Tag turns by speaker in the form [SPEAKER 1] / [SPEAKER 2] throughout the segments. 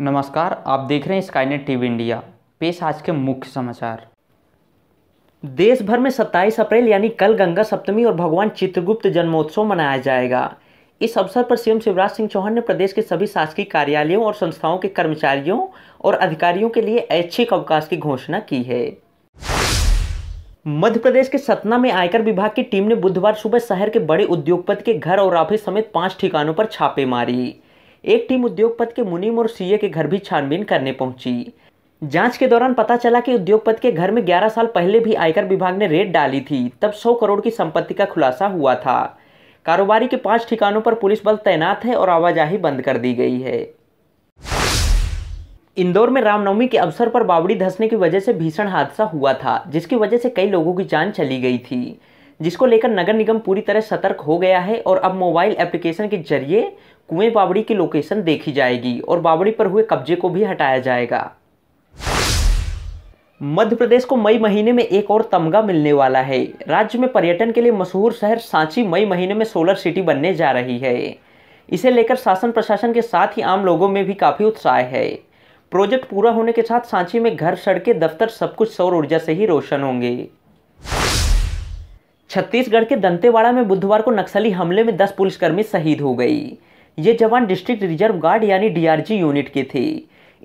[SPEAKER 1] नमस्कार आप देख रहे हैं स्काईनेट टीवी इंडिया पेश आज के मुख्य समाचार देश भर में 27 अप्रैल यानी कल गंगा सप्तमी और भगवान चित्रगुप्त जन्मोत्सव मनाया जाएगा इस अवसर पर सीएम शिवराज सिंह चौहान ने प्रदेश के सभी शासकीय कार्यालयों और संस्थाओं के कर्मचारियों और अधिकारियों के लिए ऐच्छिक अवकाश की घोषणा की है मध्य प्रदेश के सतना में आयकर विभाग की टीम ने बुधवार सुबह शहर के बड़े उद्योगपति के घर और ऑफिस समेत पांच ठिकानों पर छापे मारी एक टीम उद्योगपति के मुनीम और सीए के घर भी छानबीन करने पहुंची जांच के दौरान पता चला कि उद्योगपति के घर में 11 साल पहले भी आयकर विभाग ने रेड डाली थी तब 100 करोड़ की संपत्ति का खुलासा हुआ था कारोबारी के पांच ठिकानों पर पुलिस बल तैनात है और आवाजाही बंद कर दी गई है इंदौर में रामनवमी के अवसर पर बावड़ी धसने की वजह से भीषण हादसा हुआ था जिसकी वजह से कई लोगों की जान चली गई थी जिसको लेकर नगर निगम पूरी तरह सतर्क हो गया है और अब मोबाइल एप्लीकेशन के जरिए कुएं बावड़ी की लोकेशन देखी जाएगी और बावड़ी पर हुए कब्जे को भी हटाया जाएगा मध्य प्रदेश को मई महीने में एक और तमगा मिलने वाला है राज्य में पर्यटन के लिए मशहूर शहर सांची मई महीने में सोलर सिटी बनने जा रही है इसे लेकर शासन प्रशासन के साथ ही आम लोगों में भी काफ़ी उत्साह है प्रोजेक्ट पूरा होने के साथ सांची में घर सड़कें दफ्तर सब कुछ सौर ऊर्जा से ही रोशन होंगे छत्तीसगढ़ के दंतेवाड़ा में बुधवार को नक्सली हमले में दस पुलिसकर्मी शहीद हो गई ये जवान डिस्ट्रिक्ट रिजर्व गार्ड यानी डीआरजी यूनिट के थे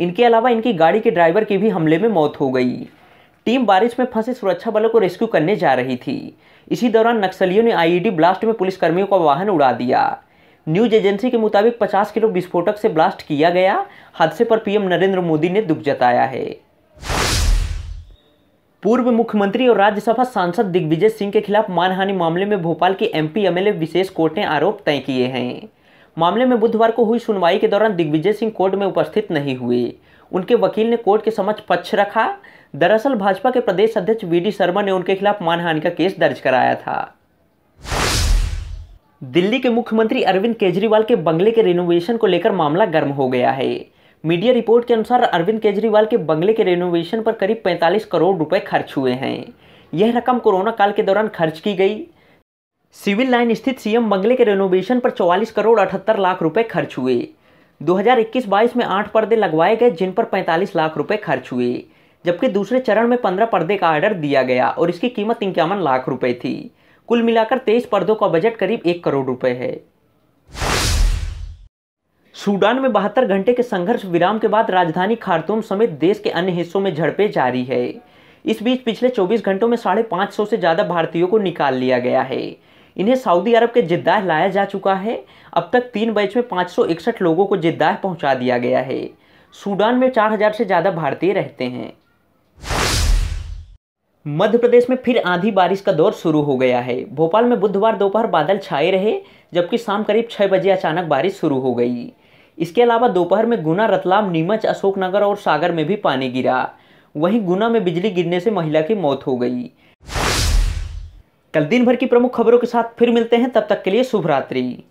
[SPEAKER 1] इनके अलावा इनकी गाड़ी के ड्राइवर की भी हमले में मौत हो गई टीम बारिश में फंसे सुरक्षा बलों को रेस्क्यू करने जा रही थी इसी दौरान नक्सलियों ने आईईडी ब्लास्ट में पुलिसकर्मियों का वाहन उड़ा दिया न्यूज एजेंसी के मुताबिक 50 किलो विस्फोटक से ब्लास्ट किया गया हादसे पर पीएम नरेंद्र मोदी ने दुख जताया है पूर्व मुख्यमंत्री और राज्यसभा सांसद दिग्विजय सिंह के खिलाफ मानहानि मामले में भोपाल के एमपी एमएलए विशेष कोर्ट ने आरोप तय किए हैं मामले में बुधवार को हुई सुनवाई के दौरान दिग्विजय सिंह कोर्ट में उपस्थित नहीं हुए उनके वकील ने कोर्ट के समक्ष पक्ष रखा दरअसल भाजपा के प्रदेश अध्यक्ष वी शर्मा ने उनके खिलाफ मानहानि का केस दर्ज कराया था दिल्ली के मुख्यमंत्री अरविंद केजरीवाल के बंगले के रिनोवेशन को लेकर मामला गर्म हो गया है मीडिया रिपोर्ट के अनुसार अरविंद केजरीवाल के बंगले के रेनोवेशन पर करीब 45 करोड़ रुपए खर्च हुए हैं यह रकम कोरोना काल के दौरान खर्च की गई सिविल लाइन स्थित सीएम बंगले के रेनोवेशन पर 44 करोड़ अठहत्तर लाख रुपए खर्च हुए 2021-22 में आठ पर्दे लगवाए गए जिन पर 45 लाख रुपए खर्च हुए जबकि दूसरे चरण में 15 पर्दे का आर्डर दिया गया और इसकी कीमत इक्यावन लाख रुपए थी कुल मिलाकर तेईस पर्दों का बजट करीब एक करोड़ रुपए है सूडान में बहत्तर घंटे के संघर्ष विराम के बाद राजधानी खारतूम समेत देश के अन्य हिस्सों में झड़पें जारी है इस बीच पिछले 24 घंटों में साढ़े पाँच सौ से ज़्यादा भारतीयों को निकाल लिया गया है इन्हें सऊदी अरब के जिद्दाह लाया जा चुका है अब तक तीन बैच में पाँच लोगों को जिद्दाह पहुंचा दिया गया है सूडान में 4000 से ज़्यादा भारतीय रहते हैं मध्य प्रदेश में फिर आंधी बारिश का दौर शुरू हो गया है भोपाल में बुधवार दोपहर बादल छाए रहे जबकि शाम करीब छः बजे अचानक बारिश शुरू हो गई इसके अलावा दोपहर में गुना रतलाम नीमच अशोकनगर और सागर में भी पानी गिरा वहीं गुना में बिजली गिरने से महिला की मौत हो गई कल दिन भर की प्रमुख खबरों के साथ फिर मिलते हैं तब तक के लिए शुभ रात्रि